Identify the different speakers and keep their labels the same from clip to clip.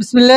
Speaker 1: बसमीम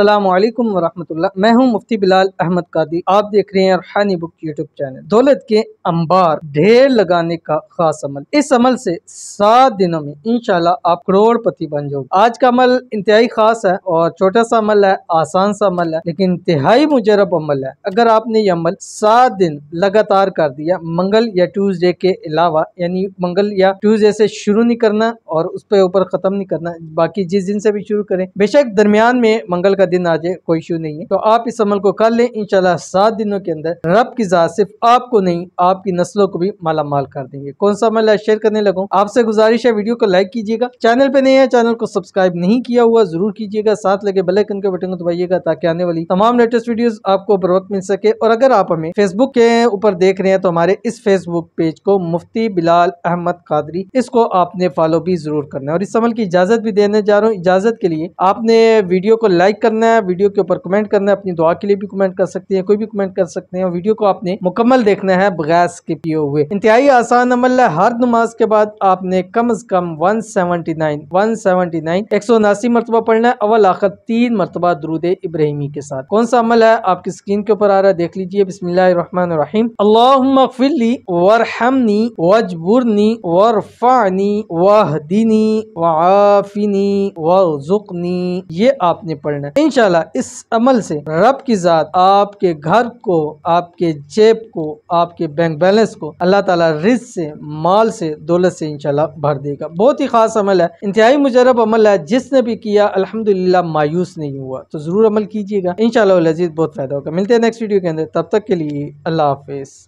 Speaker 1: अल्लाम वरहमल्ला मैं हूं मुफ्ती बिलाल अहमद कादी आप देख रहे हैं रूहानी बुक यूट्यूब चैनल दौलत के अंबार ढेर लगाने का खास अमल इस अमल से सात दिनों में इनशाला आप करोड़पति बन जाओगे आज का अमल इंतहाई खास है और छोटा सा अमल है आसान सा अमल है लेकिन इंतहाई मुजरब अमल है अगर आपने ये अमल सात दिन लगातार कर दिया मंगल या ट्यूजडे के अलावा यानी मंगल या ट्यूजडे से शुरू नहीं करना और उस पर ऊपर खत्म नहीं करना बाकी जिस दिन से भी शुरू करें बेशक दरमियान में मंगल का दिन आ जाए कोई इशू नहीं है तो आप इस अमल को कर लें इनशाला सात दिनों के अंदर रब की जात सिर्फ आपको नहीं आपकी नस्लों को भी माला माल कर देंगे कौन सा अमल है शेयर करने लगा आपसे गुजारिश है वीडियो को लाइक कीजिएगा चैनल पे नहीं है चैनल को सब्सक्राइब नहीं किया हुआ जरूर कीजिएगा साथ लगे बेलाइकन के बटन को दबाइएगा ताकि आने वाली तमाम लेटेस्ट वीडियो आपको बर वक्त मिल सके और अगर आप हमें फेसबुक के ऊपर देख रहे हैं तो हमारे इस फेसबुक पेज को मुफ्ती बिलाल अहमद कादरी इसको आपने फॉलो भी जरूर करना है और इस अमल की इजाजत भी देने जा रहा हूँ इजाजत के लिए आपने वीडियो को लाइक करना है वीडियो के ऊपर कमेंट करना है अपनी दुआ के लिए भी कमेंट कर सकते हैं कोई भी कमेंट कर सकते हैं वीडियो को आपने मुकम्मल देखना है बगैर स्किप किए हुए इंतहाई आसान अमल है हर नमाज के बाद आपने कम अज कम one seventy nine one seventy nine एक सौ उनासी मरतबा पढ़ना है अवल आखिर तीन मरतबा दरूद इब्राहिमी के साथ कौन सा अमल है आपकी स्क्रीन के ऊपर आ रहा है देख लीजिए बिस्मिल्लाम वरहमनी वजबुरनी वरफानी वहदीनी वाफिनी वजुकनी ये आपने पढ़ना है इनशाला इस अमल से रब की ज़ात आपके घर को आपके जेब को आपके बैंक बैलेंस को अल्लाह ताला रिज से माल से दौलत से इनशाला भर देगा बहुत ही खास अमल है इंतहाई मुजरब अमल है जिसने भी किया अलहमदिल्ला मायूस नहीं हुआ तो ज़रूर अमल कीजिएगा इन बहुत फ़ायदा होगा मिलते हैं नेक्स्ट वीडियो के अंदर तब तक के लिए अल्लाह हाफिज़